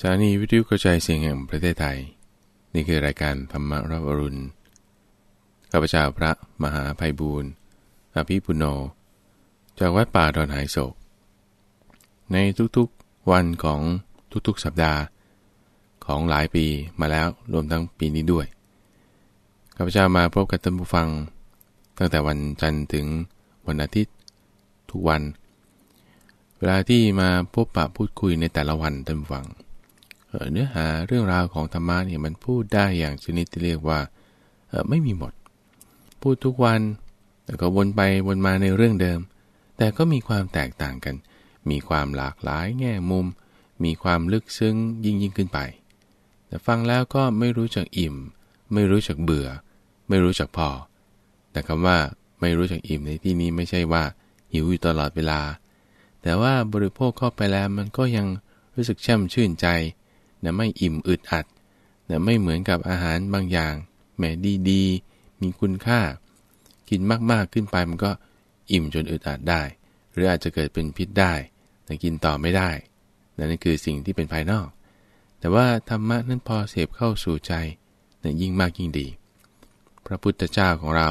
สถานีวิทยุกระจายเสียงแห่งประเทศไทย นี่คือรายการธรรมรับอรุณข้าพเจ้าพระมหาภัยบูรณ์อภิปุโน จากวัดป่าดอนหายโศก ในทุกๆวันของทุกๆสัปดาห์ของหลายปีมาแล้วรวมทั้งปีนี้ด้วยข้าพเจ้ามาพบกับท่านผู้ฟังตั้งแต่วันจันทร์ถึงวันอาทิตย์ทุกวัน เวลาที่มาพบปะพูดคุยในแต่ละวันท่านผู้ฟังเนื้อหาเรื่องราวของธรรมะเนี่ยมันพูดได้อย่างชนิดที่เรียกว่าไม่มีหมด พูดทุกวันแล้วก็วนไปวนมาในเรื่องเดิม แต่ก็มีความแตกต่างกัน มีความหลากหลาย แง่มุม มีความลึกซึ้งยิ่งยิ่งขึ้นไป แต่ฟังแล้วก็ไม่รู้จักอิ่ม ไม่รู้จักเบื่อ ไม่รู้จักพอ แต่คาว่า ไม่รู้จักอิ่มในที่นี้ไม่ใช่ว่าหิวอยู่ตลอดเวลา แต่ว่าบริโภคเข้าไปแล้วมันก็ยังรู้สึกช่มชื่นใจนะไม่อิ่มอึดอัดนะไม่เหมือนกับอาหารบางอย่างแหมดีๆมีคุณค่า กินมากๆขึ้นไปมันก็อิ่มจนอึดอัดได้ หรืออาจจะเกิดเป็นพิษได้แต่กินต่อไม่ได้นั่นคือสิ่งที่เป็นภายนอก แต่ว่าธรรมะนั้นพอเสพเข้าสู่ใจนะยิ่งมากยิ่งดี พระพุทธเจ้าของเรา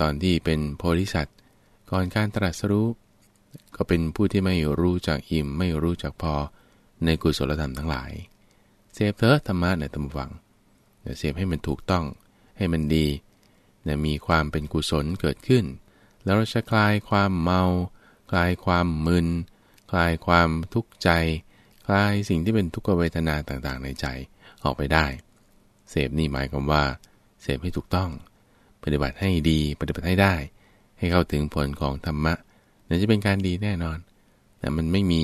ตอนที่เป็นโพธิสัตว์ก่อนการตรัสรู้ก็เป็นผู้ที่ไม่รู้จักอิ่มไม่รู้จักพอในกุศลธรรมทั้งหลายเสพเถอะธรรมะเนี่ยตำฝังเสพให้มันถูกต้องให้มันดีเนี่ยมีความเป็นกุศลเกิดขึ้น แล้วเราจะคลายความเมา คลายความมึน คลายความทุกข์ใจ คลายสิ่งที่เป็นทุกขเวทนาต่างๆ ในใจออกไปได้เสพนี่หมายความว่าเสพให้ถูกต้องปฏิบัติให้ดีปฏิบัติให้ได้ ให้เข้าถึงผลของธรรมะเนี่ยจะเป็นการดีแน่นอน แต่มันไม่มี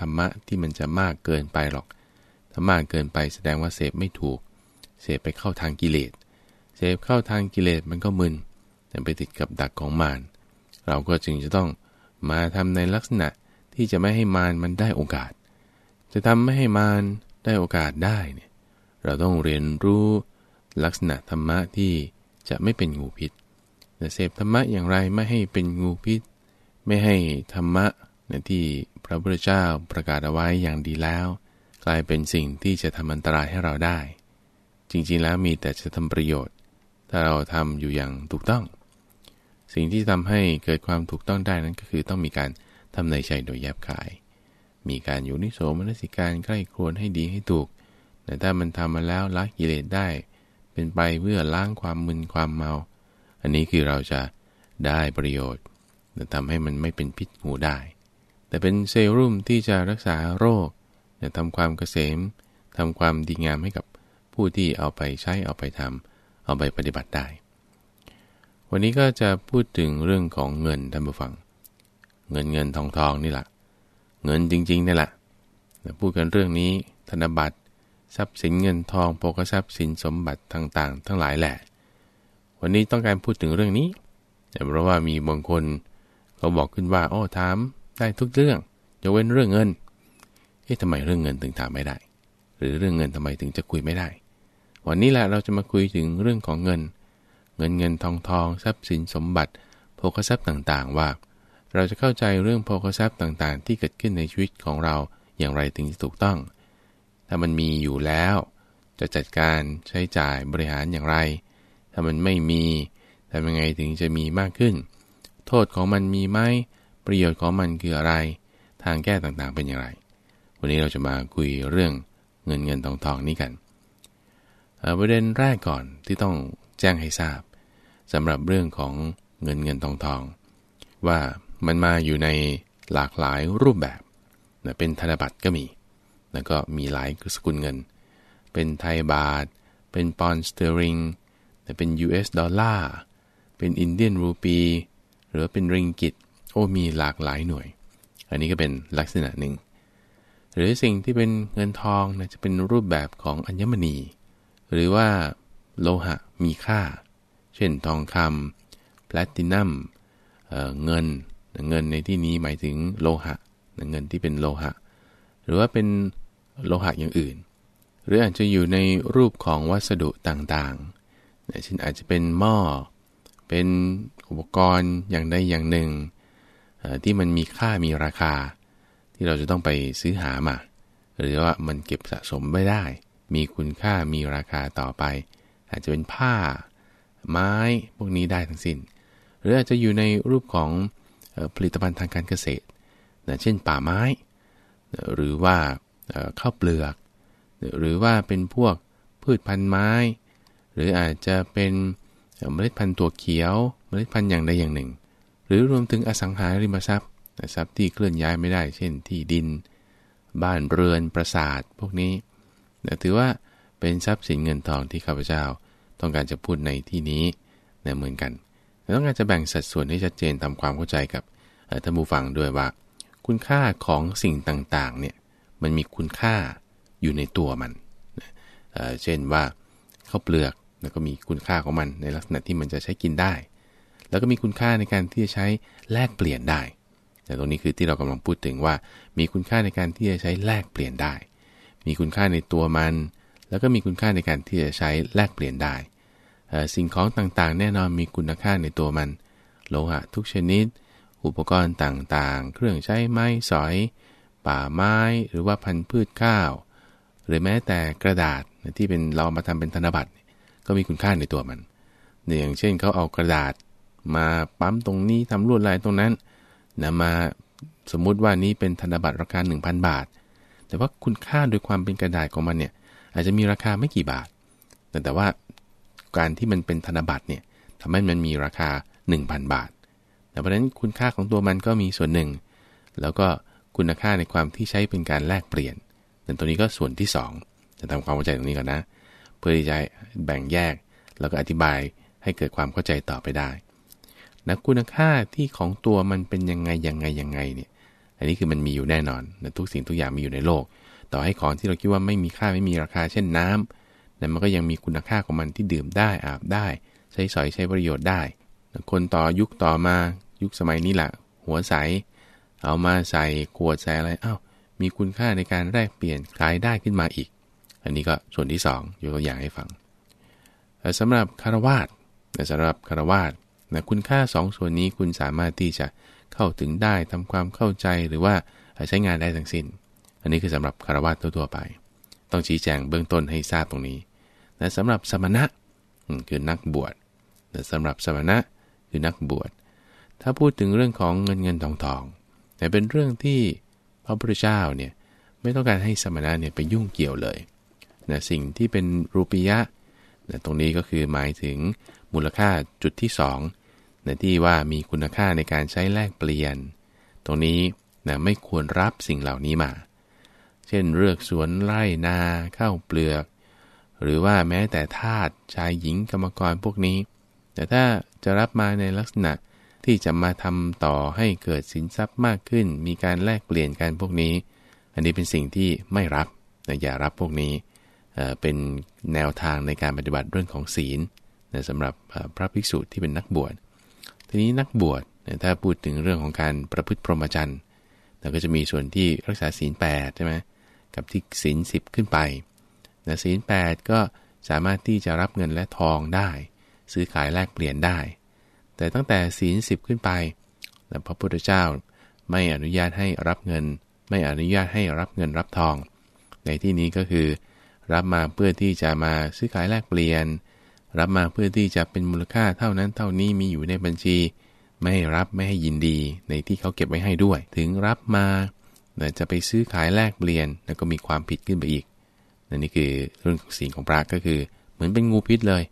ธรรมะที่มันจะมากเกินไปหรอกถ้ามากเกินไปแสดงว่าเสพไม่ถูก เสพไปเข้าทางกิเลส เสพเข้าทางกิเลสมันก็มึน แต่ไปติดกับดักของมาร เราก็จึง จะต้องมาทำในลักษณะที่จะไม่ให้มารมันได้โอกาส จะทำไม่ให้มารได้โอกาสได้เนี่ย เราต้องเรียนรู้ลักษณะธรรมะที่จะไม่เป็นงูพิษเสพธรรมะ อย่างไรไม่ให้เป็นงูพิษ ไม่ให้ธรรมะนที่พระพุทธเจ้าประกาศเอาไว้อย่างดีแล้วลายเป็นสิ่งที่จะทำอันตรายให้เราได้ จริงๆแล้วมีแต่จะทำประโยชน์ ถ้าเราทำอยู่อย่างถูกต้อง สิ่งที่ทำให้เกิดความถูกต้องได้นั้นก็คือต้องมีการทำในใจโดยแยบขาย มีการอยู่นิโสมนสิการใกล้ครวรให้ดีให้ถูก แต่ถ้ามันทำมาแล้วละกิเลสได้ เป็นไปเพื่อล้างความมึนความเมา อันนี้คือเราจะได้ประโยชน์ แต่ทำให้มันไม่เป็นพิษงูได้ แต่เป็นเซรุ่มที่จะรักษาโรคจะทำความเกษม ทำความดีงามให้กับผู้ที่เอาไปใช้ เอาไปทำเอาไปปฏิบัติได้ วันนี้ก็จะพูดถึงเรื่องของเงินท่านผู้ฟัง เงินเงินทองทองนี่แหละ เงินจริงๆนี่แหละพูดกันเรื่องนี้ธนบัตรทรัพย์สินเงินทองโภคทรัพย์สินสมบัติ ต่างๆ ทั้งหลายแหละ วันนี้ต้องการพูดถึงเรื่องนี้เพราะว่ามีบางคนเขาบอกขึ้นว่า โอ้ถามได้ทุกเรื่อง ยกเว้นเรื่องเงินเอ๊ะทำไมเรื่องเงินถึงถามไม่ได้ หรือเรื่องเงินทำไมถึงจะคุยไม่ได้ วันนี้แหละเราจะมาคุยถึงเรื่องของเงิน เงินเงินทองทองทรัพย์สินสมบัติโภคทรัพย์ต่างๆ ว่า เราจะเข้าใจเรื่องโภคทรัพย์ต่างๆ ที่เกิดขึ้นในชีวิตของเราอย่างไรถึงจะถูกต้อง ถ้ามันมีอยู่แล้ว จะจัดการใช้จ่ายบริหารอย่างไร ถ้ามันไม่มีทำยังไงถึงจะมีมากขึ้น โทษของมันมีไหมประโยชน์ของมันคืออะไร ทางแก้ต่างๆเป็นอย่างไรวันนี้เราจะมาคุยเรื่องเงินเงินทองทองนี้กันประเด็นแรกก่อนที่ต้องแจ้งให้ทราบสำหรับเรื่องของเงินเงินทองทอง ว่ามันมาอยู่ในหลากหลายรูปแบบนะเป็นธนบัตรก็มี แล้วก็มีหลายสกุลเงิน เป็นไทยบาท เป็นปอนด์สเตอริง เป็น US ดอลลาร์เป็นอินเดียนรูปี หรือเป็นริงกิต โอ้มีหลากหลายหน่วย อันนี้ก็เป็นลักษณะหนึ่งหรือสิ่งที่เป็นเงินทองนะจะเป็นรูปแบบของอัญมณี หรือว่าโลหะมีค่า เช่นทองคำแพลตินัมเงินเงินในที่นี้หมายถึงโลหะ เงินที่เป็นโลหะ หรือว่าเป็นโลหะอย่างอื่น หรืออาจจะอยู่ในรูปของวัสดุต่างๆเช่นอาจจะเป็นหม้อ เป็นอุปกรณ์อย่างใดอย่างหนึ่งที่มันมีค่ามีราคาที่เราจะต้องไปซื้อหามาหรือว่ามันเก็บสะสมไม่ได้ มีคุณค่ามีราคาต่อไป อาจจะเป็นผ้าไม้พวกนี้ได้ทั้งสิน้นหรืออาจจะอยู่ในรูปของผลิตภัณฑ์ทางการเกษตรนะเช่นป่าไม้ หรือว่าข้าวเปลือก หรือว่าเป็นพวกพืชพันธุ์ไม้ หรืออาจจะเป็นเมล็ดพันธุ์ตัวเขียวเมล็ดพันธุ์อย่างใดอย่างหนึ่ง หรือรวมถึงอสังหาริมทรัพย์ทรัพย์ที่เคลื่อนย้ายไม่ได้ เช่นที่ดินบ้านเรือนปราสาทพวกนี้ถือว่าเป็นทรัพย์สินเงินทองที่ข้าพเจ้าต้องการจะพูดในที่นี้นะเหมือนกันต้องการจะแบ่งสัดส่วนให้ชัดเจนทำความเข้าใจกับท่านผู้ฟังด้วยว่า คุณค่าของสิ่งต่างๆเนี่ยมันมีคุณค่าอยู่ในตัวมันนะเช่นว่าข้าวเปลือก แล้วก็มีคุณค่าของมันในลักษณะที่มันจะใช้กินได้ แล้วก็มีคุณค่าในการที่จะใช้แลกเปลี่ยนได้แต่ตรงนี้คือที่เรากำลังพูดถึงว่ามีคุณค่าในการที่จะใช้แลกเปลี่ยนได้ มีคุณค่าในตัวมัน แล้วก็มีคุณค่าในการที่จะใช้แลกเปลี่ยนได้ สิ่งของต่างๆแน่นอนมีคุณค่าในตัวมันโลหะทุกชนิด อุปกรณ์ต่างๆ เครื่องใช้ไม้สอย ป่าไม้หรือว่าพันธุ์พืชข้าวหรือแม้แต่กระดาษที่เป็นเรามาทำเป็นธนบัตรก็มีคุณค่าในตัวมันอย่างเช่นเขาเอากระดาษมาปั๊มตรงนี้ทำลวดลายตรงนั้นนะมาสมมุติว่านี้เป็นธนบัตรราคา 1,000 บาท แต่ว่าคุณค่าโดยความเป็นกระดาษของมันเนี่ยอาจจะมีราคาไม่กี่บาท แต่แต่ว่าการที่มันเป็นธนบัตรเนี่ยทำให้มันมีราคา 1,000 บาท แต่เพราะนั้นคุณค่าของตัวมันก็มีส่วนหนึ่งแล้วก็คุณค่าในความที่ใช้เป็นการแลกเปลี่ยนแต่ตัวนี้ก็ส่วนที่ 2 จะทำความเข้าใจตรงนี้ก่อนนะ เพื่อที่จะแบ่งแยกแล้วก็อธิบายให้เกิดความเข้าใจต่อไปได้นะคุณค่าที่ของตัวมันเป็นยังไงยังไงยังไงเนี่ย อันนี้คือมันมีอยู่แน่นอนนะทุกสิ่งทุกอย่างมีอยู่ในโลก ต่อให้ของที่เราคิดว่าไม่มีค่าไม่มีราคาเช่นน้ำต่มันก็ยังมีคุณค่าของมันที่ดื่มได้อาบได้ ใช้สอยใช้ประโยชน์ได้ คนต่อยุคต่อมายุคสมัยนี้แหละ หัวใส เอามาใส่ขวดใส่อะไรอา้าวมีคุณค่าในการแลกเปลี่ยนขายได้ขึ้นมาอีก อันนี้ก็ส่วนที่2ยกตัวอย่างให้ฟัง สำหรับคารวาสสำหรับคารวาสนะคุณค่า2สส่วนนี้คุณสามารถที่จะเข้าถึงได้ทำความเข้าใจหรือว่าใช้งานได้ทั้งสิน้น อันนี้คือสำหรับคารวะทั่วๆไป ต้องชี้แจงเบื้องต้นให้ทราบตรงนี้แต่สำหรับสมณะคือนักบวชแต่สำหรับสมณะคือนักบวชถ้าพูดถึงเรื่องของเงินเงินทองทองแต่เป็นเรื่องที่พระพุทธเจ้าเนี่ยไม่ต้องการให้สมณะเนี่ยไปยุ่งเกี่ยวเลยนะสิ่งที่เป็นรูปียะนะตรงนี้ก็คือหมายถึงมูลค่าจุดที่ 2 ในที่ว่ามีคุณค่าในการใช้แลกเปลี่ยน ตรงนี้นะไม่ควรรับสิ่งเหล่านี้มา เช่นเลือกสวนไร่นาข้าวเปลือก หรือว่าแม้แต่ทาสชายหญิงกรรมกรพวกนี้ แต่ถ้าจะรับมาในลักษณะที่จะมาทำต่อให้เกิดสินทรัพย์มากขึ้น มีการแลกเปลี่ยนกันพวกนี้ อันนี้เป็นสิ่งที่ไม่รับอย่ารับพวกนี้เป็นแนวทางในการปฏิบัติเรื่องของศีลนะสำหรับพระภิกษุที่เป็นนักบวช ทีนี้นักบวชนะถ้าพูดถึงเรื่องของการประพฤติพรหมจรรย์เราก็จะมีส่วนที่รักษาศีล8ใช่ไหมกับที่ศีล10 ขึ้นไปศีล8ก็สามารถที่จะรับเงินและทองได้ ซื้อขายแลกเปลี่ยนได้ แต่ตั้งแต่ศีล10ขึ้นไปนะพระพุทธเจ้าไม่อนุญาตให้รับเงิน ไม่อนุญาตให้รับเงินรับทอง ในที่นี้ก็คือ รับมาเพื่อที่จะมาซื้อขายแลกเปลี่ยนรับมาเพื่อที่จะเป็นมูลค่าเท่านั้น เท่านี้มีอยู่ในบัญชี ไม่ให้รับไม่ให้ยินดีในที่เขาเก็บไว้ให้ด้วย ถึงรับมาจะไปซื้อขายแลกเปลี่ยนแล้วก็มีความผิดขึ้นไปอีกนนนี่คือเรื่องของสงของพระก็คือ เหมือนเป็นงูพิษเลย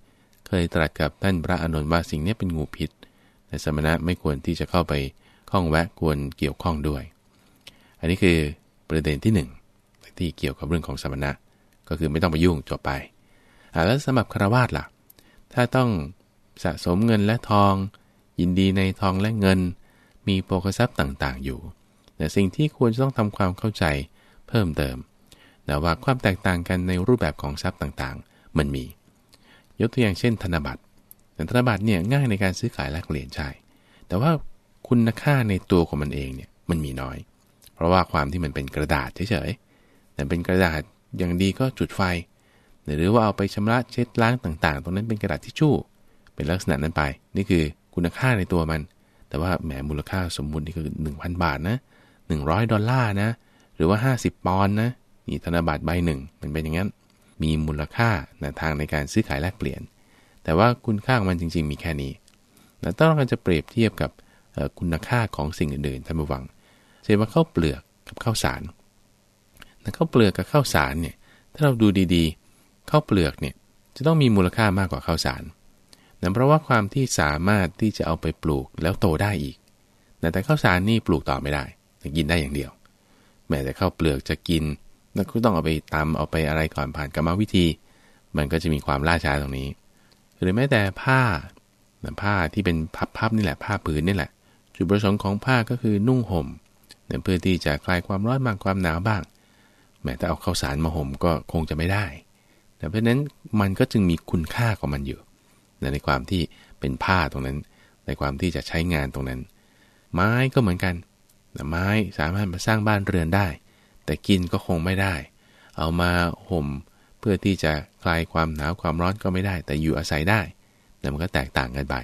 เคยตรัสกับท่านพระอนุนว่าสิ่งนี้เป็นงูพิษแต่สมณะไม่ควรที่จะเข้าไปข้องแวะควรเกี่ยวข้องด้วย อันนี้คือประเด็นที่1ที่เกี่ยวกับเรื่องของสมณะก็คือไม่ต้องไปยุ่งจบไปแล้วสำหรับคารวาสล่ะถ้าต้องสะสมเงินและทอง ยินดีในทองและเงิน มีโภคทรัพย์ต่างๆอยู่แต่สิ่งที่ควรจะต้องทำความเข้าใจเพิ่มเติมนะว่าความแตกต่างกันในรูปแบบของทรัพย์ต่างๆมันมี ยกตัวอย่างเช่นธนบัตรธนบัตรเนี่ยง่ายในการซื้อขายแลกเปลี่ยนใช่แต่ว่าคุณค่าในตัวของมันเองเนี่ยมันมีน้อย เพราะว่าความที่มันเป็นกระดาษเฉยๆแต่เป็นกระดาษอย่างดีก็จุดไฟหรือว่าเอาไปชำระเช็ดล้างต่างๆ ตรงนั้นเป็นกระดาษทิชชู่ เป็นลักษณะนั้นไป นี่คือคุณค่าในตัวมัน แต่ว่าแหมมูลค่าสมบูรณ์นี่คือ 1,000 บาทนะ100 ดอลลาร์นะ หรือว่า 50 ปอนด์นะ นี่ธนบัตรใบหนึ่ง มันเป็นอย่างนั้น มีมูลค่านะทางในการซื้อขายแลกเปลี่ยน แต่ว่าคุณค่าของมันจริงๆ มีแค่นี้นตต้องการจะเปรียบเทียบกับคุณค่าของสิ่งอื่นๆท่านผู้ฟังเช่นว่าข้าวเปลือกกับข้าวสารแต่ข้าวเปลือกกับข้าวสารเนี่ย ถ้าเราดูดีๆข้าวเปลือกเนี่ยจะต้องมีมูลค่ามากกว่าข้าวสารนั่นเพราะว่าความที่สามารถที่จะเอาไปปลูกแล้วโตได้อีก แต่ข้าวสารนี่ปลูกต่อไม่ได้ กินได้อย่างเดียว แม้แต่ข้าวเปลือกจะกินนั่นก็ต้องเอาไปตำเอาไปอะไรก่อนผ่านกรรมวิธี มันก็จะมีความล่าช้าตรงนี้ หรือแม้แต่ผ้าผ้าที่เป็นพับพับนี่แหละ ผ้าผืนนี่แหละ จุดประสงค์ของผ้าก็คือนุ่งห่ม เพื่อที่จะคลายความร้อนบ้างความหนาวบ้าง แม้แต่เอาข้าวสารมาห่มก็คงจะไม่ได้เพราะนั้นมันก็จึงมีคุณค่าของมันอยู่ในความที่เป็นผ้าตรงนั้น ในความที่จะใช้งานตรงนั้น ไม้ก็เหมือนกันไม้สามารถมาสร้างบ้านเรือนได้ แต่กินก็คงไม่ได้ เอามาห่มเพื่อที่จะคลายความหนาวความร้อนก็ไม่ได้ แต่อยู่อาศัยได้แต่มันก็แตกต่างกันไป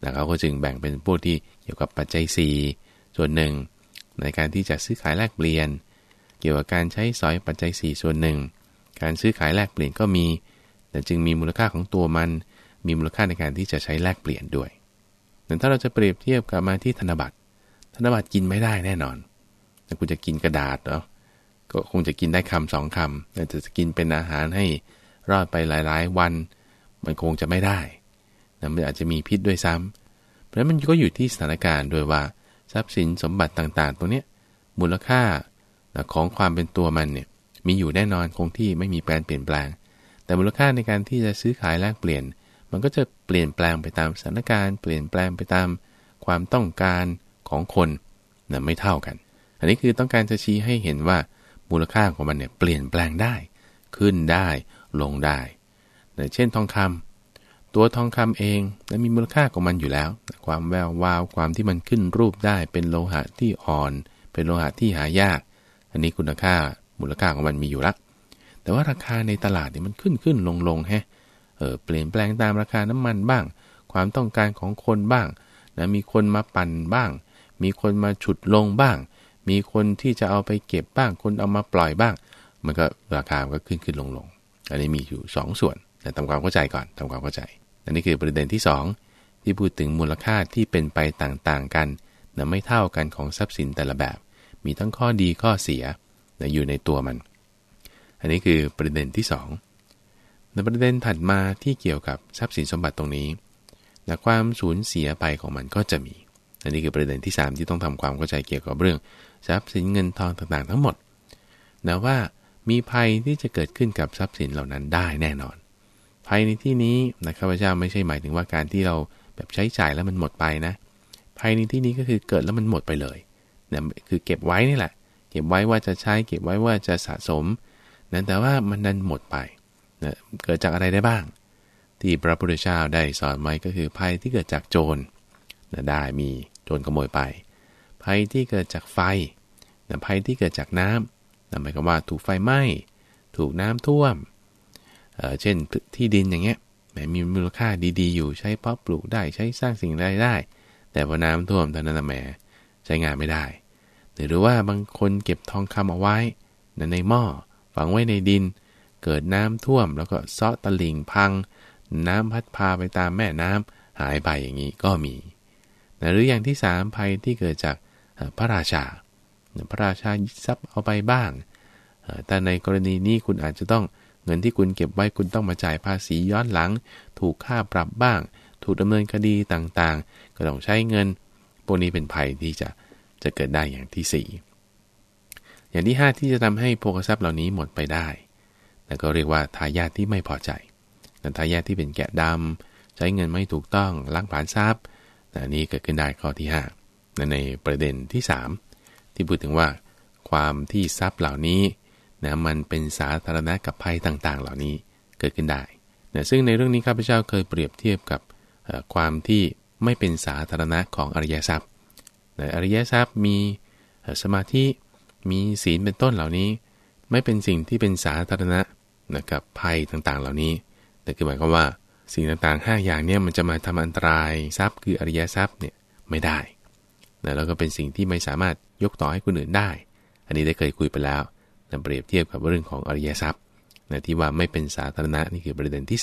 แ้วเขาก็จึงแบ่งเป็นพวกที่เกี่ยวกับปัจจัย4ส่วนหนึ่ง ในการที่จะซื้อขายแลกเปลี่ยน เกี่ยวกับการใช้สอยปัจจัย4ส่วนหนึ่งการซื้อขายแลกเปลี่ยนก็มี แต่จึงมีมูลค่าของตัวมัน มีมูลค่าในการที่จะใช้แลกเปลี่ยนด้วยแต่ถ้าเราจะเปรียบเทียบกับมาที่ธนบัตร ธนบัตรกินไม่ได้แน่นอนแต่คุณจะกินกระดาษเนาะก็คงจะกินได้คำสองคำแต่จะกินเป็นอาหารให้รอดไปหลาย ๆ วัน มันคงจะไม่ได้นะมันอาจจะมีพิษด้วยซ้ำ เพราะนั้นมันก็อยู่ที่สถานการณ์ด้วยว่าทรัพย์สินสมบัติต่างๆตรงนี้มูลค่าของความเป็นตัวมันเนี่ยมีอยู่แน่นอนคงที่ไม่มีแปลนเปลี่ยนแปลง แต่มูลค่าในการที่จะซื้อขายแลกเปลี่ยน มันก็จะเปลี่ยนแปลงไปตามสถานการณ์ เปลี่ยนแปลงไปตามความต้องการของคนนะไม่เท่ากัน อันนี้คือต้องการจะชี้ให้เห็นว่า มูลค่าของมันเนี่ยเปลี่ยนแปลงได้ ขึ้นได้ ลงได้นะเช่นทองคำ ตัวทองคำเองนะมีมูลค่าของมันอยู่แล้ว ความแวววาวความที่มันขึ้นรูปได้ เป็นโลหะที่อ่อน เป็นโลหะที่หายาก อันนี้คุณค่ามูลค่าของมันมีอยู่ละแต่ว่าราคาในตลาดเนี่ยมันขึ้นขึ้นลงลงแฮะ เออเปลี่ยนแปลงตามราคาน้ำมันบ้าง ความต้องการของคนบ้าง นะมีคนมาปั่นบ้าง มีคนมาฉุดลงบ้าง มีคนที่จะเอาไปเก็บบ้าง คนเอามาปล่อยบ้าง มันก็ราคาก็ขึ้นขึ้นลงลงอันนี้มีอยู่ 2สส่วนนะทำความเข้าใจก่อนทำความเข้าใจ อันนี้คือประเด็นที่ 2 ที่พูดถึงมูลค่าที่เป็นไปต่างๆกันนะไม่เท่ากันของทรัพย์สินแต่ละแบบ มีทั้งข้อดีข้อเสียนะอยู่ในตัวมัน อันนี้คือประเด็นที่2ในประเด็นถัดมาที่เกี่ยวกับทรัพย์สินสมบัติตรงนี้นะความสูญเสียไปของมันก็จะมี อันนี้คือประเด็นที่ 3 ที่ต้องทำความเข้าใจเกี่ยวกับเรื่อง ทรัพย์สินเงินทองต่างๆทั้งหมดนะว่ามีภัยที่จะเกิดขึ้นกับทรัพย์สินเหล่านั้นได้แน่นอน ภัยในที่นี้นะครับพระเจ้าไม่ใช่หมายถึงว่าการที่เราแบบใช้จ่ายแล้วมันหมดไปนะ ภัยในที่นี้ก็คือเกิดแล้วมันหมดไปเลยนะคือเก็บไว้นี่แหละเก็บไว้ว่าจะใช้เก็บไว้ว่าจะสะสมนนแต่ว่ามันนั้นหมดไปนะเกิดจากอะไรได้บ้าง ที่พระพุทธเจ้าได้สอนไว้ ก็คือภัยที่เกิดจากโจรนะได้มีโจรขโมยไป ภัยที่เกิดจากไฟนะภัยที่เกิดจากน้ำนะหมายความว่าถูกไฟไหม้ ถูกน้ำท่วมเเช่นที่ดินอย่างเงี้ยแหมมีมูลค่าดีๆ อยู่ใช้เพาะปลูกได้ใช้สร้างสิ่งใดได้ แต่พอน้ำท่วมตอนนั้นแหมใช้งานไม่ได้หรือว่าบางคนเก็บทองคำเอาไว้ ในหม้อฝังไว้ในดิน เกิดน้ำท่วมแล้วก็เซาะตะลิ่งพัง น้ำพัดพาไปตามแม่น้ำหายไปอย่างนี้ก็มีหรืออย่างที่สามภัยที่เกิดจากพระราชา พระราชายึดทรัพย์เอาไปบ้าง แต่ในกรณีนี้คุณอาจจะต้องเงินที่คุณเก็บไว้คุณต้องมาจ่ายภาษีย้อนหลัง ถูกค่าปรับบ้าง ถูกดำเนินคดีต่างๆ ก็ต้องใช้เงินพวกนี้เป็นภัยที่จะเจะเกิดได้อย่างที่ 4 อย่างที่ 5 ที่จะทำให้โภคทรัพย์เหล่านี้หมดไปได้ นั่นก็เรียกว่าทายาทที่ไม่พอใจ นั่นทายาทที่เป็นแกะดำ ใช้เงินไม่ถูกต้องลักผานทรัพย์อันนี้เกิดขึ้นได้ข้อที่5้าในประเด็นที่ 3 ที่พูดถึงว่า ความที่ทรัพย์เหล่านี้นะมันเป็นสาธารณะกับภัยต่างๆ เหล่านี้เกิดขึ้นได้นะซึ่งในเรื่องนี้ข้าพเจ้าเคยเปรียบเทียบกับความที่ไม่เป็นสาธารณะของอริยทรัพย์อริยทรัพย์มีสมาธิ มีศีลเป็นต้นเหล่านี้ ไม่เป็นสิ่งที่เป็นสาธารณะนะครับภัยต่างๆเหล่านี้แต่คือหมายความว่าสิ่งต่างๆ5อย่างเนี่ยมันจะมาทำอันตรายทรัพย์คืออริยทรัพย์เนี่ยไม่ได้นะแล้วก็เป็นสิ่งที่ไม่สามารถยกต่อให้คนอื่นได้ อันนี้ได้เคยคุยไปแล้วนะเปรียบเทียบกับเรื่องของอริยทรัพย์นะที่ว่าไม่เป็นสาธารณะนี่คือประเด็นที่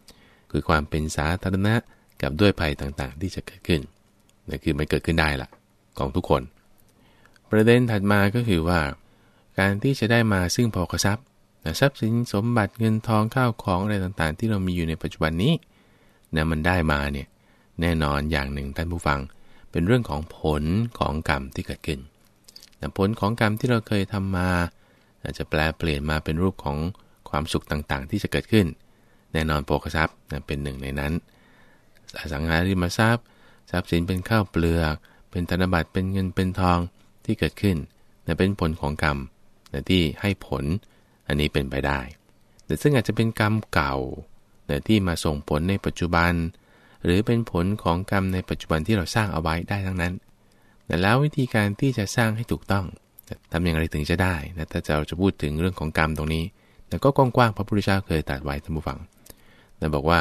3คือความเป็นสาธารณะกับด้วยภัยต่างๆ ที่จะเกิดขึ้นนะคือไม่เกิดขึ้นได้ล่ะของทุกคน ประเด็นถัดมาก็คือว่า การที่จะได้มาซึ่งพอกทรัพย์นะทรัพย์สินสมบัติเงินทองข้าวของอะไรต่างๆ ที่เรามีอยู่ในปัจจุบันนี้นะมันได้มาเนี่ยแน่นอนอย่างหนึ่งท่านผู้ฟัง เป็นเรื่องของผลของกรรมที่เกิดขึ้นนะผลของกรรมที่เราเคยทำมา อาจจะแปลเปลี่ยนมาเป็นรูปของความสุขต่างๆ ที่จะเกิดขึ้น แน่นอนโภคทรัพย์เป็นหนึ่งในนั้นอสังหาริมทรัพย์ทรัพย์สินเป็นข้าวเปลือกเป็นธนบัตรเป็นเงินเป็นทองที่เกิดขึ้นนะเป็นผลของกรรมนะที่ให้ผลอันนี้เป็นไปได้แต่ซึ่งอาจจะเป็นกรรมเก่านะที่มาส่งผลในปัจจุบัน หรือเป็นผลของกรรมในปัจจุบันที่เราสร้างเอาไว้ได้ทั้งนั้น แต่แล้ววิธีการที่จะสร้างให้ถูกต้องทำอย่างไรถึงจะได้นะถ้าเราจะพูดถึงเรื่องของกรรมตรงนี้ แต่ก็กว้างๆพระพุทธเจ้าเคยตรัสไว้ท่านผู้ฟังแต่บอกว่า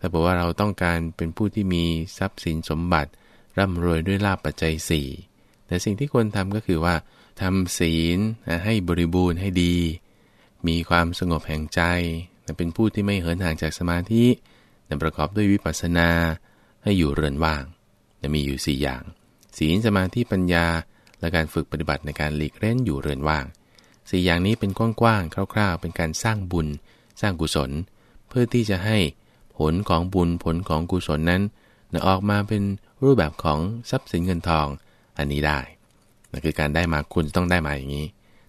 ถ้าบอกว่าเราต้องการเป็นผู้ที่มีทรัพย์สินสมบัติร่ำรวยด้วยลาบปัจจัย 4 แต่สิ่งที่ควรทำก็คือว่าทำศีลให้บริบูรณ์ให้ดี มีความสงบแห่งใจ เป็นผู้ที่ไม่เหินห่างจากสมาธิ ประกอบด้วยวิปัสสนาให้อยู่เรือนว่างมีอยู่ 4 อย่าง ศีลสมาธิปัญญา และการฝึกปฏิบัติในการหลีกเล่นอยู่เรือนว่าง สี่อย่างนี้เป็นกว้างๆ คร่าวๆ เป็นการสร้างบุญสร้างกุศล เพื่อที่จะให้ผลของบุญผลของกุศลนั้นออกมาเป็นรูปแบบของทรัพย์สินเงินทองอันนี้ได้ นั่นคือการได้มาคุณต้องได้มาอย่างนี้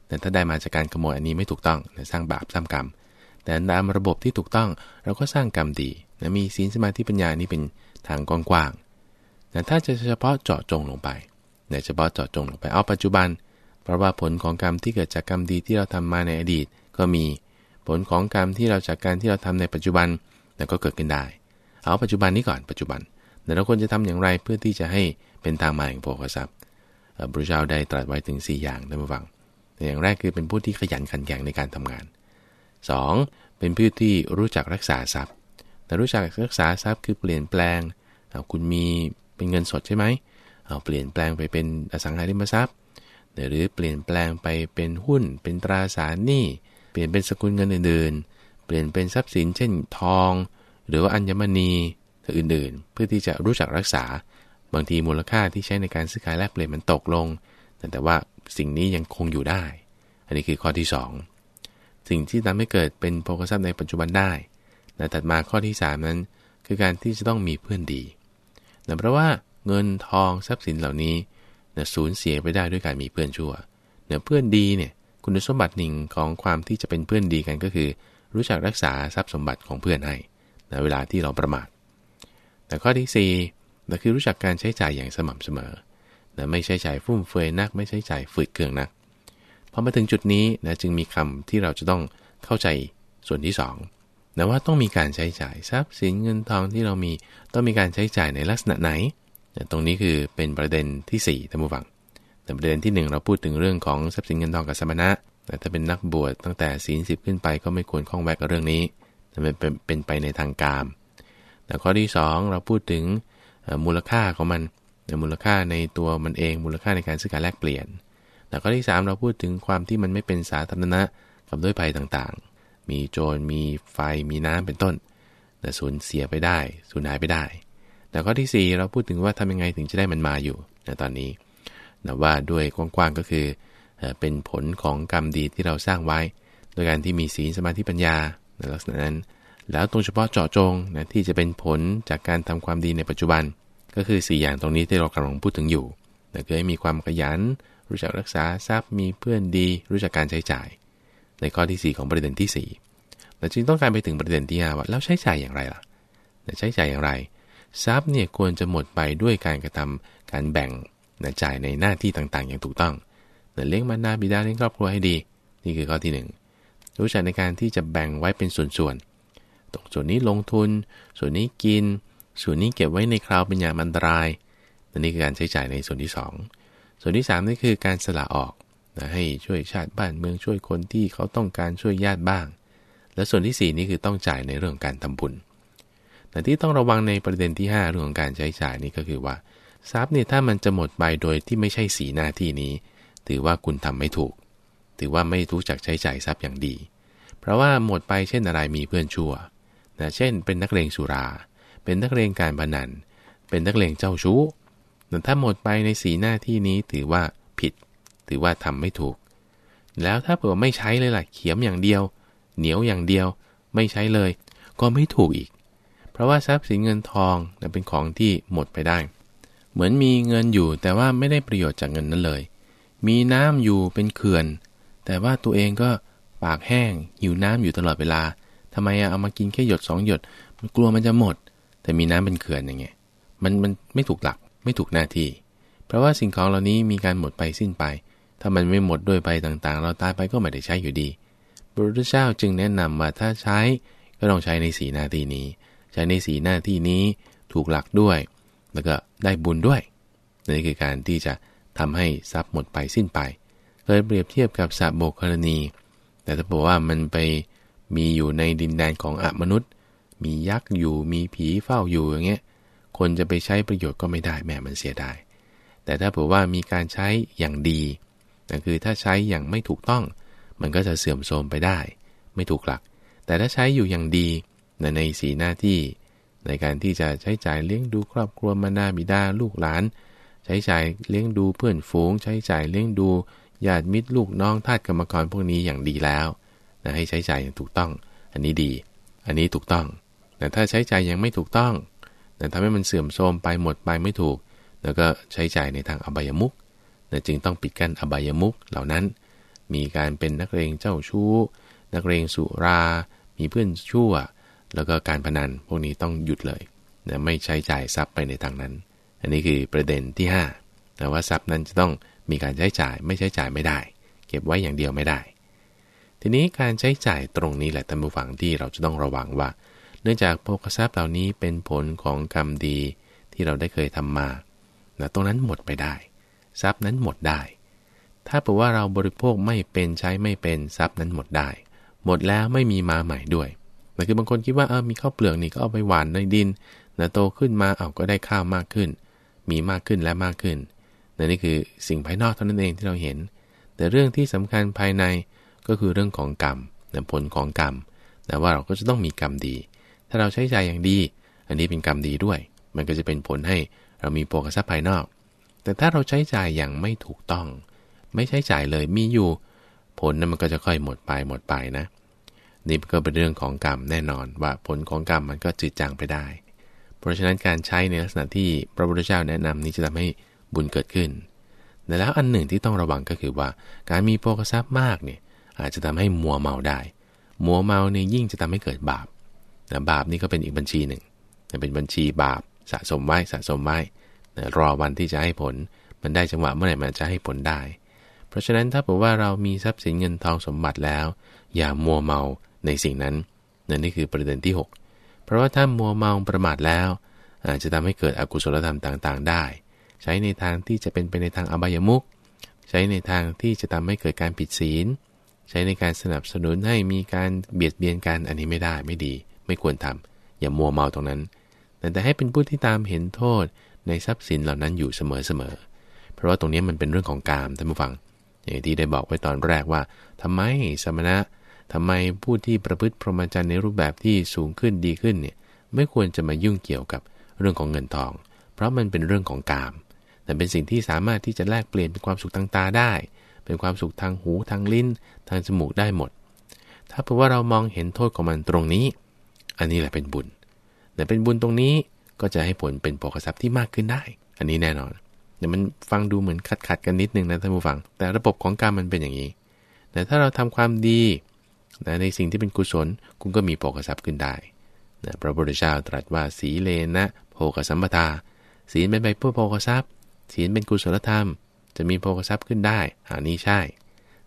แต่ถ้าได้มาจากการขโมยอันนี้ไม่ถูกต้องสร้างบาปสร้างกรรม แต่ตามระบบที่ถูกต้องเราก็สร้างกรรมดีนะมีศีลสมาธิปัญญานี้เป็นทางกว้างๆแต่ถ้าจะเฉพาะเจาะจงลงไปเนเฉพาะเจาะจงลงไปเอาปัจจุบัน เพราะว่าผลของกรรมที่เกิดจากกรรมดีที่เราทำมาในอดีต ก็มีผลของกรรมที่เราจากการที่เราทำในปัจจุบันนั่นก็เกิดขึ้นได้เอาปัจจุบันนี้ก่อนปัจจุบันแต่เราควรจะทำอย่างไรเพื่อที่จะให้เป็นทางมาแห่งโพคทรัพย์พระเจ้าได้ตรัสไว้ถึง 4 อย่างท่านผู้างอย่างแรกคือเป็นผู้ที่ขยันขันแข็งในการทำงาน 2. เป็นผู้ที่รู้จักรักษาทรัพย์ แต่รู้จักรักษาทรัพย์คือเปลี่ยนแปลงคุณมีเป็นเงินสดใช่ไหมเเปลี่ยนแปลงไปเป็นอสังหาริมทรัพย์ หรือเปลี่ยนแปลงไปเป็นหุ้น เป็นตราสารหนี้ เปลี่ยนเป็นสกุลเงินอื่นๆเปลี่ยนเป็นทรัพย์สิน เช่นทอง หรือว่าอัญมณีอื่นๆเพื่อที่จะรู้จักรักษา บางทีมูลค่าที่ใช้ในการซื้อขายแลกเปลี่ยนมันตกลง แต่แต่ว่าสิ่งนี้ยังคงอยู่ได้ อันนี้คือข้อที่ 2 สิ่งที่ทำให้เกิดเป็นโภคทรัพย์ในปัจจุบันได้แต่ถัดมาข้อที่ 3 นั้นคือการที่จะต้องมีเพื่อนดีแต่เพราะว่าเงินทองทรัพย์สินเหล่านี้นสูญเสียไปได้ด้วยการมีเพื่อนชั่วเนอเพื่อนดีเนี่ยคุณสมบัติหนึ่งของความที่จะเป็นเพื่อนดีกันก็คือ รู้จักรักษาทรัพย์สมบัติของเพื่อนให้ ในเวลาที่เราประมาทแต่ข้อที่4่นคือรู้จักการใช้จ่ายอย่างสม่ำเสมอนะไม่ใช้จ่ายฟุ่มเฟือยนักไม่ใช้จ่ายฝืดเคืองนัก พอมาถึงจุดนี้นะจึงมีคำที่เราจะต้องเข้าใจส่วนที่2นะว่าต้องมีการใช้จ่ายทรัพย์สินเงินทองที่เรามีต้องมีการใช้จ่ายในลักษณะไหนนะตรงนี้คือเป็นประเด็นที่ 4ท่านผู้ฟังแต่ประเด็นที่ 1 เราพูดถึงเรื่องของทรัพย์สินเงินทองกับสมณะนะถ้าเป็นนักบวชตั้งแต่ศีลสิบขึ้นไปก็ไม่ควรข้องแวกกับเรื่องนี้ แต่เป็นเป็นไปในทางกามแต่ข้อที่ 2 เราพูดถึงมูลค่าของมันมูลค่าในตัวมันเองมูลค่าในการซื้อขายแลกเปลี่ยน แต่ข้อที่ 3 เราพูดถึงความที่มันไม่เป็นสาธารณะกับด้วยภัยต่างๆ มีโจรมีไฟมีน้ำเป็นต้น แต่สูญเสียไปได้สูญหายไปได้ แต่ข้อที่ 4 เราพูดถึงว่าทำยังไงถึงจะได้มันมาอยู่ในตอนนี้นะว่าด้วยกว้างๆก็คือเป็นผลของกรรมดีที่เราสร้างไว้ โดยการที่มีศีลสมาธิปัญญาในลักษณะนั้นแล้วตรงเฉพาะเจาะจงนะที่จะเป็นผลจากการทำความดีในปัจจุบัน ก็คือ 4 อย่างตรงนี้ที่เรากำลังพูดถึงอยู่ แต่คือให้มีความขยัน รู้จักรักษาทรัพย์มีเพื่อนดีรู้จักการใช้จ่าย ในข้อที่ 4 ของประเด็นที่ 4แต่จึงต้องการไปถึงประเด็นที่5ว่าแล้วใช้จ่ายอย่างไรล่ะใช้จ่ายอย่างไร ทรัพย์เนี่ยควรจะหมดไปด้วยการกระทำการแบ่งจ่ายในหน้าที่ต่างๆ อย่างถูกต้องเลี้ยงมารดาบิดาเลี้ยงครอบครัวให้ดี นี่คือข้อที่ 1 รู้จักในการที่จะแบ่งไว้เป็นส่วนๆตกส่วนนี้ลงทุน ส่วนนี้กิน ส่วนนี้เก็บไว้ในคราวเป็นยามอันตรายนนี่คือการใช้จ่ายในส่วนที่ 2 ส่วนที่3นี่คือการสละออกนะให้ช่วยชาติบ้านเมืองช่วยคนที่เขาต้องการช่วยญาติบ้าง และส่วนที่ 4 นี่คือต้องจ่ายในเรื่องการทำบุญ แต่ที่ต้องระวังในประเด็นที่ 5 เรื่องของการใช้จ่ายนี่ก็คือว่า ทรัพย์เนี่ยถ้ามันจะหมดไปโดยที่ไม่ใช่สีหน้าที่นี้ ถือว่าคุณทำไม่ถูก ถือว่าไม่รู้จักใช้จ่ายทรัพย์อย่างดี เพราะว่าหมดไปเช่นอะไรมีเพื่อนชั่วนะเช่นเป็นนักเลงสุรา เป็นนักเลงการบันันเป็นนักเลงเจ้าชู้แต่ถ้าหมดไปในสีหน้าที่นี้ถือว่าผิดถือว่าทำไม่ถูก แล้วถ้าเผื่อไม่ใช้เลยล่ะเขียมอย่างเดียว เหนียวอย่างเดียวไม่ใช้เลย ก็ไม่ถูกอีก เพราะว่าทรัพย์สินเงินทองนะเป็นของที่หมดไปได้ เหมือนมีเงินอยู่แต่ว่าไม่ได้ประโยชน์จากเงินนั้นเลย มีน้ำอยู่เป็นเขื่อนแต่ว่าตัวเองก็ปากแห้งหิวน้ำอยู่ตลอดเวลาทำไมอะเอามากินแค่หยดสองหยดมันกลัวมันจะหมด แต่มีน้ำเป็นเขื่อนอย่างเงี้ยมันมันไม่ถูกหลักไม่ถูกหน้าที่ เพราะว่าสิ่งของเหล่านี้มีการหมดไปสิ้นไป ถ้ามันไม่หมดด้วยไปต่างๆ เราตายไปก็ไม่ได้ใช้อยู่ดีพระพุทธเจ้าจึงแนะนำว่า ถ้าใช้ก็ต้องใช้ในสีหน้าที่นี้ ใช้ในสีหน้าที่นี้ถูกหลักด้วย แล้วก็ได้บุญด้วยนี่คือการที่จะทำให้ทรัพย์หมดไปสิ้นไปเคยเปรียบเทียบกับสระโบกรณี แต่ถ้าบอกว่ามันไปมีอยู่ในดินแดนของอมนุษย์ มียักษ์อยู่ มีผีเฝ้าอยู่อย่างเงี้ย คนจะไปใช้ประโยชน์ก็ไม่ได้แม่มันเสียดาย แต่ถ้าเผื่อว่ามีการใช้อย่างดีนั่นคือถ้าใช้อย่างไม่ถูกต้อง มันก็จะเสื่อมโทรมไปได้ ไม่ถูกหลัก แต่ถ้าใช้อยู่อย่างดี ในสีหน้าที่ ในการที่จะใช้จ่ายเลี้ยงดูครอบครัวมานาบิดาลูกหลาน ใช้จ่ายเลี้ยงดูเพื่อนฝูง ใช้จ่ายเลี้ยงดูญาติมิตรลูกน้องทาสกรรมกรพวกนี้อย่างดีแล้วนะให้ใช้จ่ายอย่างถูกต้อง อันนี้ดี อันนี้ถูกต้อง แต่ถ้าใช้จ่ายยังไม่ถูกต้อง แต่ทำให้มันเสื่อมโทรมไปหมดไปไม่ถูก แล้วก็ใช้จ่ายในทางอบายมุกนะจึงต้องปิดกั้นอบายมุกเหล่านั้น มีการเป็นนักเรงเจ้าชู้ นักเรงสุรา มีเพื่อนชั่ว แล้วก็การพนันพวกนี้ต้องหยุดเลยนะไม่ใช้จ่ายทรัพย์ไปในทางนั้น อันนี้คือประเด็นที่ 5 แต่ว่าทรัพย์นั้นจะต้องมีการใช้จ่าย ไม่ใช้จ่ายไม่ได้ เก็บไว้อย่างเดียวไม่ได้ทีนี้การใช้จ่ายตรงนี้แหละท่านผู้ฟังที่เราจะต้องระวังว่า เนื่องจากโภคทรัพย์เหล่านี้เป็นผลของกรรมดี ที่เราได้เคยทำมาแนะตรงนั้นหมดไปได้ ทรัพย์นั้นหมดได้ ถ้าเผื่อว่าเราบริโภคไม่เป็นใช้ไม่เป็นทรัพย์นั้นหมดได้ หมดแล้วไม่มีมาใหม่ด้วยนะคือบางคนคิดว่าเออมีข้าวเปลือกนี่ก็เอาไปหวานในดินนะโตขึ้นมาเอาก็ได้ข้าวมากขึ้น มีมากขึ้นและมากขึ้นนะนี่คือสิ่งภายนอกเท่านั้นเองที่เราเห็น แต่เรื่องที่สำคัญภายในก็คือเรื่องของกรรมนะผลของกรรมนะว่าเราก็จะต้องมีกรรมดี ถ้าเราใช้ใจอย่างดี อันนี้เป็นกรรมดีด้วย มันก็จะเป็นผลให้เรามีโภคทรัพย์ภายนอก แต่ถ้าเราใช้จ่ายอย่างไม่ถูกต้อง ไม่ใช้จ่ายเลยมีอยู่ ผลนั้นมันก็จะค่อยหมดไปหมดไปนะนี่ก็เป็นเรื่องของกรรมแน่นอน ว่า ผลของกรรมมันก็จืดจางไปได้ เพราะฉะนั้นการใช้ในลักษณะที่พระพุทธเจ้าแนะนำนี้จะทำให้บุญเกิดขึ้นแต่แล้วอันหนึ่งที่ต้องระวังก็คือว่าการมีโภคทรัพย์มากเนี่ยอาจจะทำให้มัวเมาได้ มัวเมาเนี่ยยิ่งจะทำให้เกิดบาปนะบาปนี่ก็เป็นอีกบัญชีหนึ่งจะเป็นบัญชีบาป สะสมไว้สะสมไว้นะรอวันที่จะให้ผลมันได้จังหวะเมื่อไหร่มันจะให้ผลได้ เพราะฉะนั้นถ้าบอกว่าเรามีทรัพย์สินเงินทองสมบัติแล้วอย่ามัวเมาในสิ่งนั้นนั่นี่คือประเด็นที่ 6 เพราะว่าถ้ามัวเมาประมาทแล้ว อาจจะทำให้เกิดอกุศลธรรมต่างๆ ได้ ใช้ในทางที่จะเป็นไปในทางอบายมุขใช้ในทางที่จะทำให้เกิดการผิดศีลช้ในการสนับสนุนให้มีการเบียดเบียนกันอันนี้ไม่ได้ไม่ดี ไม่ควรทำ อย่ามัวเมาตรงนั้นแต่ให้เป็นผู้ที่ตามเห็นโทษในทรัพย์สินเหล่านั้นอยู่เสมอเสมอ เพราะว่าตรงนี้มันเป็นเรื่องของกามท่านผู้ฟัง อย่างที่ได้บอกไว้ตอนแรกว่า ทำไมสมณะ ทำไมผู้ที่ประพฤติพรหมจรรย์ในรูปแบบที่สูงขึ้นดีขึ้นเนี่ยไม่ควรจะมายุ่งเกี่ยวกับเรื่องของเงินทอง เพราะมันเป็นเรื่องของกาม แต่เป็นสิ่งที่สามารถที่จะแลกเปลี่ยนเป็นความสุขต่างตาได้เป็นความสุขทางหู ทางลิ้นทางจมูกได้หมด ถ้าเผื่อว่าเรามองเห็นโทษของมันตรงนี้ อันนี้แหละเป็นบุญ แต่เป็นบุญตรงนี้ก็จะให้ผลเป็นโภคทรัพย์ที่มากขึ้นได้ อันนี้แน่นอนแต่มันฟังดูเหมือนขัดขัดกันนิดนึงนะท่านผู้ฟัง แต่ระบบของกรรมมันเป็นอย่างนี้ แต่ถ้าเราทำความดีในสิ่งที่เป็นกุศล คุณก็มีโภคทรัพย์ขึ้นได้นะพระพุทธเจ้าตรัสว่าสีเลนะโภคสัมปทาศีลเป็นไปเพื่อโภคทรัพย์ศีลเป็นกุศลธรรมจะมีโภคทรัพย์ขึ้นได้อันนี้ใช่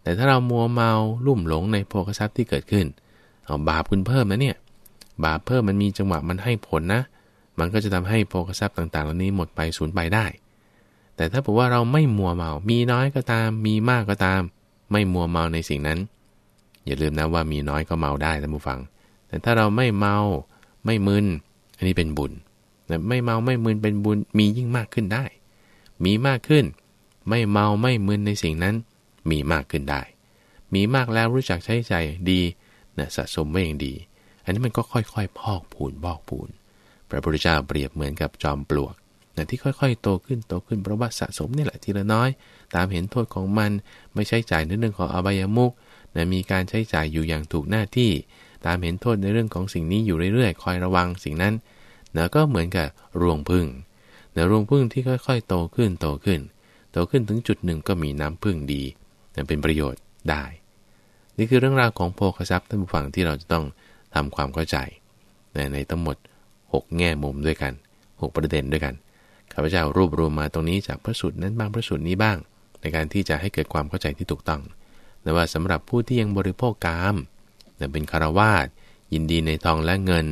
แต่ถ้าเรามัวเมาลุ่มหลงในโภคทรัพย์ที่เกิดขึ้นเอาบาปคุณเพิ่มนะเนี่ย บาปเพิ่มมันมีจังหวะมันให้ผลนะ มันก็จะทำให้โภคทรัพย์ต่างๆ เหล่านี้หมดไปสูญไปได้ แต่ถ้าบอกว่าเราไม่มัวเมา มีน้อยก็ตาม มีมากก็ตาม ไม่มัวเมาในสิ่งนั้น อย่าลืมนะว่ามีน้อยก็เมาได้ท่านผู้ฟัง แต่ถ้าเราไม่เมาไม่มึน อันนี้เป็นบุญ ไม่เมาไม่มึนเป็นบุญ มียิ่งมากขึ้นได้ มีมากขึ้นไม่เมาไม่มึนในสิ่งนั้น มีมากขึ้นได้ มีมากแล้วรู้จักใช้ใจดีนะสะสมไว้อย่างดี อันนี้มันก็ค่อย ๆ พอกพูนบอกพูน พระพุทธเจ้าเปรียบเหมือนกับจอมปลวกนะที่ค่อย ๆ โตขึ้นโตขึ้นเพราะว่าสะสมนี่แหละทีละน้อย ตามเห็นโทษของมันไม่ใช้จ่ายในเรื่องของอบายมุกนะมีการใช้จ่ายอยู่อย่างถูกหน้าที่ ตามเห็นโทษในเรื่องของสิ่งนี้อยู่เรื่อยๆคอยระวังสิ่งนั้นนะก็เหมือนกับรวงพึ่งนะรวงพึ่งที่ค่อย ๆ โตขึ้นโตขึ้นตขึ้นถึงจุดหนึ่งก็มีน้ำพึ่งดีเป็นประโยชน์ได้ นี่คือเรื่องราวของโพคทรัพย์ท่านผู้ฟังที่เราจะต้องทำความเข้าใจ ในทั้งหมด 6 แง่มุมด้วยกัน6ประเด็นด้วยกันข้าพเจ้ารวบรวมมาตรงนี้จากพระสูตรนั้นบ้างพระสูตรนี้บ้าง ในการที่จะให้เกิดความเข้าใจที่ถูกต้องแต่ว่าสำหรับผู้ที่ยังบริโภคกามแต่เป็นคารวาสยินดีในทองและเงิน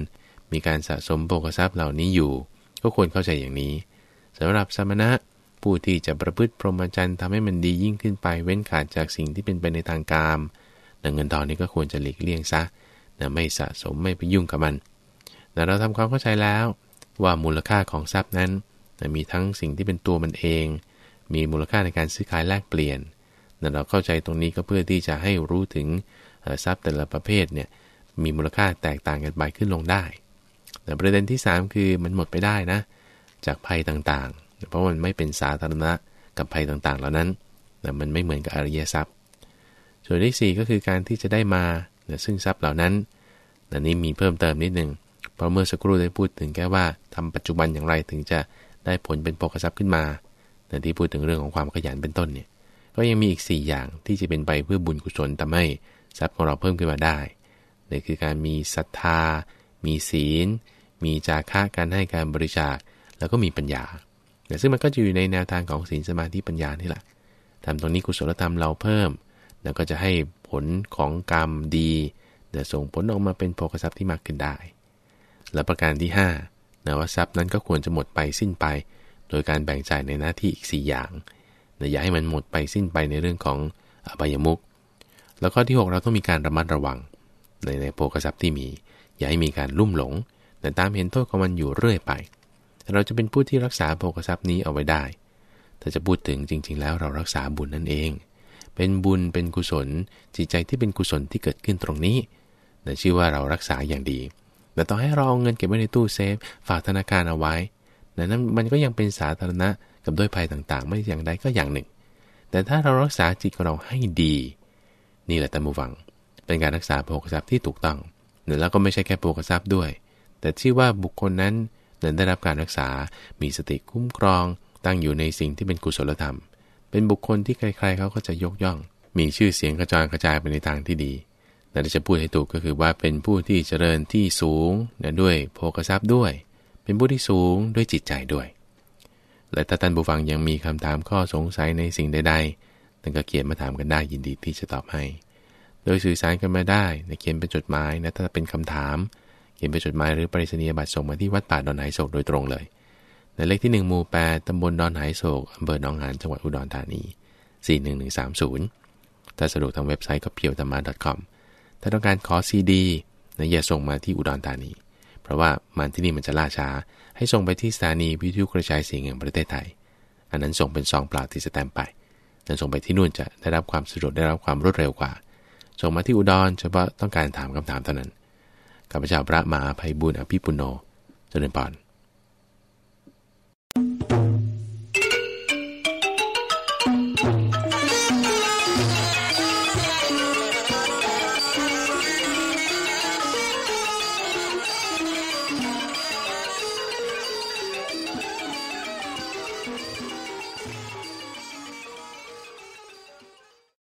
มีการสะสมโภคทรัพย์เหล่านี้อยู่ก็ควรเข้าใจอย่างนี้สำหรับสมณะผู้ที่จะประพฤติพรหมจรรย์ทำให้มันดียิ่งขึ้นไปเว้นขาดจากสิ่งที่เป็นไปในทางกามเงินทองนี้ก็ควรจะหลีกเลี่ยงซะนะไม่สะสมไม่ไปยุ่งกับมันนะเราทำความเข้าใจแล้วว่ามูลค่าของทรัพย์นั้นนะมีทั้งสิ่งที่เป็นตัวมันเอง มีมูลค่าในการซื้อขายแลกเปลี่ยนนะเราเข้าใจตรงนี้ก็เพื่อที่จะให้รู้ถึงทรัพย์แต่ละประเภทเนี่ยมีมูลค่าแตกต่างกันไปขึ้นลงได้แต่ประเด็นที่ 3 คือมันหมดไปได้นะจากภัยต่างเพราะมันไม่เป็นสาธารณะกับภัยต่างๆ เหล่านั้นนะมันไม่เหมือนกับอริยทรัพย์ ส่วนที่4ก็คือการที่จะได้มานะซึ่งทรัพย์เหล่านั้นอันนี้มีเพิ่มเติมนิดหนึ่งเพราะเมื่อสักครู่ได้พูดถึงแค่ว่าทำปัจจุบันอย่างไรถึงจะได้ผลเป็นปกทรัพย์ขึ้นมา แต่ที่พูดถึงเรื่องของความขยันเป็นต้นเนี่ย ก็ยังมีอีก 4 อย่างที่จะเป็นไปเพื่อบุญกุศลทำให้ทรัพย์ของเราเพิ่มขึ้นมาได้นั่คือการมีศรัทธา มีศีล มีจาระการให้การบริจาค แล้วก็มีปัญญาแต่ซึ่งมันก็จะอยู่ในแนวทางของศีลสมาธิปัญญานี่แหละ ทำตรงนี้กุศลธรรมเราเพิ่ม แล้วก็จะให้ผลของกรรมดีเดี๋ยวส่งผลออกมาเป็นโภคทรัพย์ที่มากขึ้นได้ และประการที่5้าเนวทรัพย์นั้นก็ควรจะหมดไปสิ้นไป โดยการแบ่งจ่ายในหน้าที่อีก 4 อย่างนะอย่าให้มันหมดไปสิ้นไปในเรื่องของอบายมุก แล้วก็ที่ 6 เราต้องมีการระมัดระวัง ในในโภคทรัพย์ที่มีอย่าให้มีการลุ่มหลง แต่ตามเห็นโทษของมันอยู่เรื่อยไปแต่เราจะเป็นผู้ที่รักษาโภคทรัพย์นี้เอาไว้ได้ ถ้าจะพูดถึงจริงๆ แล้วเรารักษาบุญนั่นเอง เป็นบุญเป็นกุศล จิตใจที่เป็นกุศลที่เกิดขึ้นตรงนี้ แต่ชื่อว่าเรารักษาอย่างดีแต่ต้อให้เราเอาเงินเก็บไว้ในตู้เซฟ ฝากธนาคารเอาไว้ นั้นมันก็ยังเป็นสาธารณะกับด้วยภัยต่างๆ ไม่อย่างใดก็อย่างหนึ่ง แต่ถ้าเรารักษาจิตของเราให้ดี นี่แหละตะมูวัง เป็นการรักษาโภคทรัพย์ที่ถูกต้องแล้วก็ไม่ใช่แค่โภคทรัพย์ด้วย แต่ชื่อว่าบุคคลนั้นนั้นได้รับการรักษามีสติคุ้มครอง ตั้งอยู่ในสิ่งที่เป็นกุศลธรรม เป็นบุคคลที่ใครๆ เขาก็จะยกย่อง มีชื่อเสียงกระจายกระจายไปในทางที่ดีแต่จะพูดให้ถูกก็คือว่าเป็นผู้ที่เจริญที่สูงนะด้วยโภคทรัพย์ด้วย เป็นผู้ที่สูงด้วยจิตใจด้วย และถ้าท่านผู้ฟังยังมีคำถามข้อสงสัยในสิ่งใดๆท่านก็เขียนมาถามกันได้ยินดีที่จะตอบให้ โดยสื่อสารกันมาได้นเขียนเป็นจดหมายนะถ้าเป็นคำถามเขียนเป็นจดหมายหรือปริศนียบัตรส่งมาที่วัดป่าดอนไหโศกโดยตรงเลย ในเลขที่1หมู่8ตาบลดอนไหโศกอำเภอหนองหาน จังหวัดอุดรธานี 41130ถ้าสะดวกทางเว็บไซต์ก็เพียวธรรมะ .com ถ้าต้องการขอซีดีนะอย่าส่งมาที่อุดรธานี เพราะว่ามันที่นี่มันจะล่าช้า ให้ส่งไปที่สถานีวิทยุกระจายเสียงแห่งประเทศไทย อันนั้นส่งเป็นซองเปล่าที่สแตมไปนั้นส่งไปที่นู่นจะได้รับความสะดวกได้รับความรวดเร็วกว่า ส่งมาที่อุดรเฉพาะต้องการถามคำถามเท่านั้นข้าพเจ้าพระมหาภัยบุญอภิปุโนเจริญาน